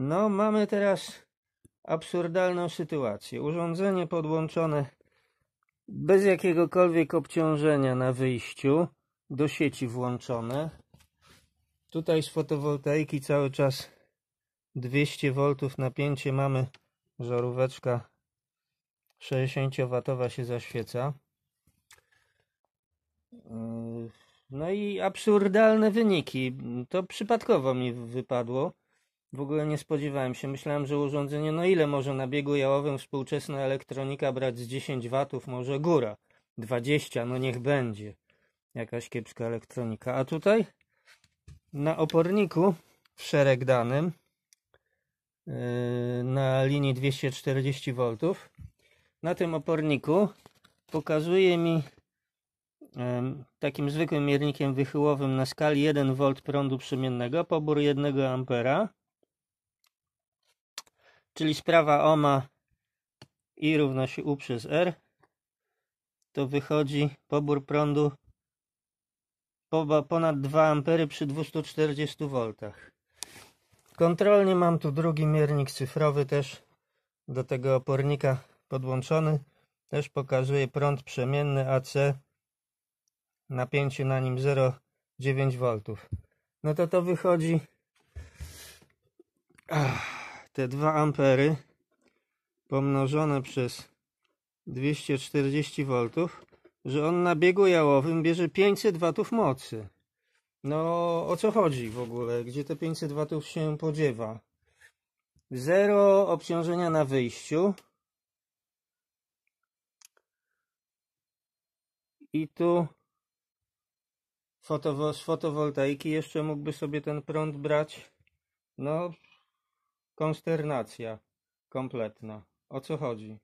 No, mamy teraz absurdalną sytuację. Urządzenie podłączone bez jakiegokolwiek obciążenia na wyjściu do sieci włączone. Tutaj z fotowoltaiki cały czas 200 V napięcie mamy. Żaróweczka 60W się zaświeca. Yy, no i absurdalne wyniki. To przypadkowo mi wypadło. W ogóle nie spodziewałem się. Myślałem, że urządzenie, no ile może na biegu jałowym współczesna elektronika brać z 10 watów, może góra. 20, no niech będzie. Jakaś kiepska elektronika. A tutaj na oporniku w szereg danym yy, na linii 240 V na tym oporniku pokazuje mi takim zwykłym miernikiem wychyłowym na skali 1 V prądu przemiennego pobór 1 A czyli sprawa OMA I równa się U przez R, to wychodzi pobór prądu ponad 2 ampery przy 240 V. Kontrolnie mam tu drugi miernik cyfrowy też do tego opornika podłączony. Też pokazuje prąd przemienny AC, napięcie na nim 0,9 V. No to to wychodzi... Ach te 2 ampery pomnożone przez 240 V, że on na biegu jałowym bierze 500 W mocy. No o co chodzi w ogóle? Gdzie te 500 W się podziewa? Zero obciążenia na wyjściu. I tu z fotowoltaiki jeszcze mógłby sobie ten prąd brać. No Konsternacja kompletna… O co chodzi?